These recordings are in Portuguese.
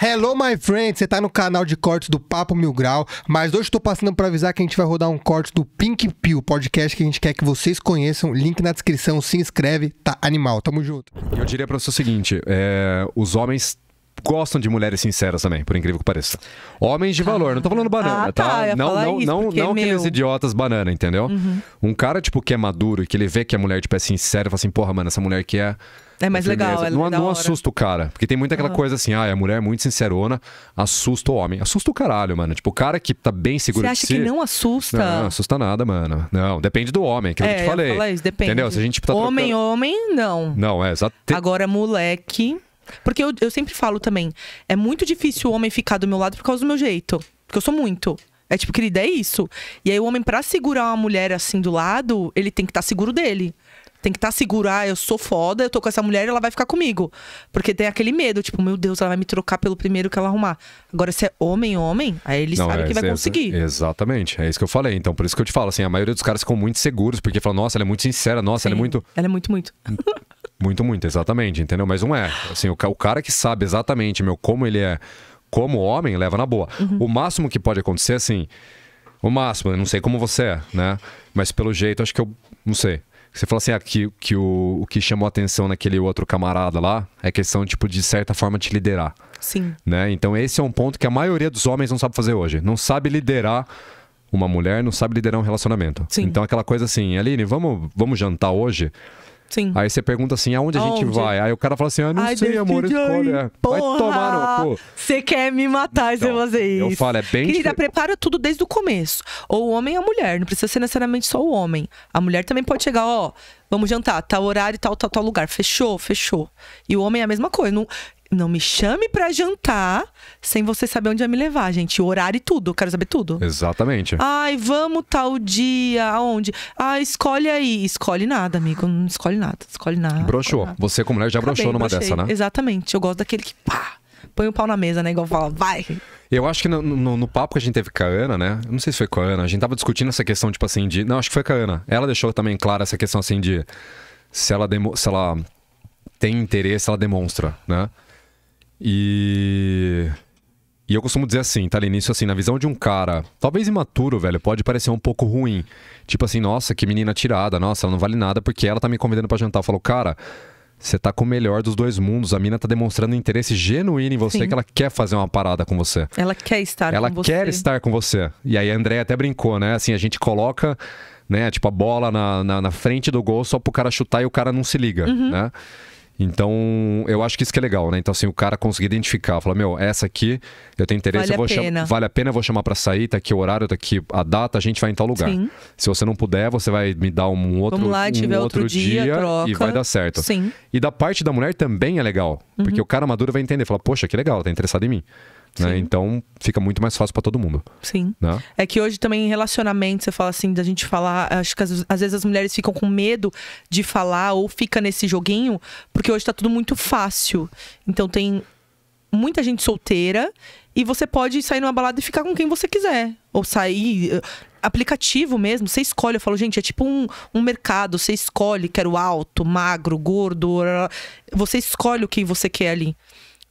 Hello, my friend! Você tá no canal de cortes do Papo Mil Grau, mas hoje estou passando para avisar que a gente vai rodar um corte do Pink Pill, podcast que a gente quer que vocês conheçam. Link na descrição, se inscreve, tá animal, tamo junto. Eu diria pra você o seguinte: é, os homens gostam de mulheres sinceras também, por incrível que pareça. Homens de tá. valor, não tô falando banana, Ah, tá? tá, não, não, isso, não, meu. aqueles idiotas banana, entendeu? Uhum. Um cara tipo que é maduro e que ele vê que a mulher tipo é sincera, fala assim, porra, mano, essa mulher aqui é é mais legal, é Não, não assusta o cara. Porque tem muita aquela uhum. coisa assim, ah, a mulher é muito sincerona, assusta o homem. Assusta o caralho, mano. Tipo, o cara que tá bem seguro Você acha si, que não assusta? Não, não, assusta nada, mano. Não, depende do homem, que é, eu te falei. Eu isso, depende. Entendeu? Se a gente tá Homem, trocando... homem, não. Não, é, exato. Agora, moleque. Porque eu, eu sempre falo também, é muito difícil o homem ficar do meu lado por causa do meu jeito. Porque eu sou muito. É tipo, querida, é isso. E aí o homem, para segurar uma mulher assim do lado, ele tem que estar tá seguro dele. Tem que estar tá ah, eu sou foda, eu tô com essa mulher e ela vai ficar comigo. Porque tem aquele medo, tipo, meu Deus, ela vai me trocar pelo primeiro que ela arrumar. Agora, se é homem, homem, aí ele Não, sabe é, que vai é, conseguir. Exatamente, é isso que eu falei. Então, por isso que eu te falo, assim, a maioria dos caras ficam muito seguros, porque falam, nossa, ela é muito sincera, nossa, Sim, ela é muito. Ela é muito, muito. Hum, muito, muito, exatamente, entendeu? Mas não é. Assim, o, o cara que sabe exatamente, meu, como ele é como homem, leva na boa. Uhum. O máximo que pode acontecer, assim. O máximo, eu não sei como você é, né? Mas pelo jeito, acho que eu. Não sei. Você falou assim, ah, que, que o, o que chamou atenção naquele outro camarada lá é questão, tipo, de certa forma te liderar. Sim. Né? Então esse é um ponto que a maioria dos homens não sabe fazer hoje. Não sabe liderar uma mulher, não sabe liderar um relacionamento. Sim. Então aquela coisa assim, Aline, vamos, vamos jantar hoje? Sim. Aí você pergunta assim, aonde a gente vai? Aí o cara fala assim, ah, não Ai, sei, amor, escolha. Vai tomar no cu. Você quer me matar se então, é eu fazer isso. Eu falo, é bem Querida, já prepara tudo desde o começo. Ou o homem e a mulher, não precisa ser necessariamente só o homem. A mulher também pode chegar, ó, vamos jantar, tal horário, tal, tal, tal lugar. Fechou, fechou. E o homem é a mesma coisa. Não não me chame para jantar sem você saber onde vai me levar, gente. O horário e tudo, eu quero saber tudo. Exatamente. Ai, vamos tal dia, aonde? Ah, escolhe aí. Escolhe nada, amigo. Não escolhe nada, escolhe nada. Broxou. Nada. Você, como mulher, já brochou broxou numa brochei. dessa, né? Exatamente. Eu gosto daquele que pá, põe o pau na mesa, né? Igual fala, vai. Eu acho que no, no, no, papo que a gente teve com a Ana, né? Eu não sei se foi com a Ana. A gente tava discutindo essa questão, tipo assim, de. Não, acho que foi com a Ana. Ela deixou também clara essa questão, assim, de. Se ela, demo... se ela tem interesse, ela demonstra, né? E. E eu costumo dizer assim, tá ali nisso assim, na visão de um cara, talvez imaturo, velho, pode parecer um pouco ruim. Tipo assim, nossa, que menina tirada, nossa, ela não vale nada porque ela tá me convidando para jantar. Falou, cara, você tá com o melhor dos dois mundos. A mina tá demonstrando um interesse genuíno em você, Sim. que ela quer fazer uma parada com você. Ela quer estar ela com você. Ela quer estar com você. E aí a Andréia até brincou, né? Assim, a gente coloca, né, tipo, a bola na, na, na frente do gol só pro cara chutar e o cara não se liga, uhum. né? Então, eu acho que isso que é legal, né? Então, assim, o cara conseguir identificar, falar, meu, essa aqui, eu tenho interesse, vale eu vou Vale a pena, eu vou chamar para sair, tá aqui o horário, tá aqui a data, a gente vai em tal lugar. Sim. Se você não puder, você vai me dar um outro, Vamos lá, um tiver outro, dia, e vai dar certo. Sim. E da parte da mulher também é legal. Porque uhum. o cara maduro vai entender, falar, poxa, que legal, tá interessado em mim. Né? Então fica muito mais fácil para todo mundo. Sim. Né? É que hoje também em relacionamento, você fala assim, da gente falar. Acho que às, às, vezes as mulheres ficam com medo de falar ou fica nesse joguinho, porque hoje tá tudo muito fácil. Então tem muita gente solteira e você pode sair numa balada e ficar com quem você quiser. Ou sair. Eh, aplicativo mesmo, você escolhe. Eu falo, gente, é tipo um, um mercado, você escolhe, quero alto, magro, gordo. Você escolhe o que você quer ali.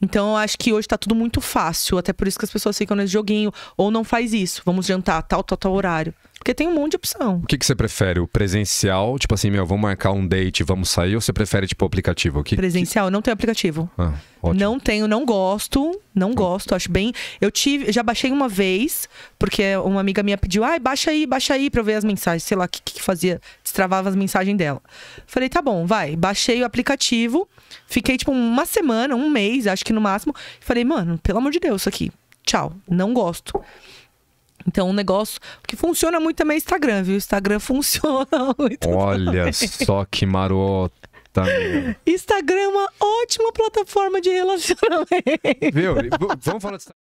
Então eu acho que hoje tá tudo muito fácil. Até por isso que as pessoas ficam nesse joguinho. Ou não faz isso. Vamos jantar tal, tal, tal horário. Porque tem um monte de opção. O que, que você prefere? O presencial, tipo assim, meu, vamos marcar um date, vamos sair, ou você prefere, tipo, aplicativo? aqui? que, presencial, que... não tenho aplicativo. Ah, não tenho, não gosto, não gosto, acho bem. Eu tive, já baixei uma vez, porque uma amiga minha pediu, ai, ah, baixa aí, baixa aí pra eu ver as mensagens, sei lá, o que, que fazia? Destravava as mensagens dela. Falei, tá bom, vai. Baixei o aplicativo, fiquei, tipo, uma semana, um mês, acho que no máximo. Falei, mano, pelo amor de Deus, isso aqui. Tchau, não gosto. Então, um negócio que funciona muito também é Instagram, viu? Instagram funciona muito. Olha também. só que marota. Instagram é uma ótima plataforma de relacionamento. Viu? Vamos falar de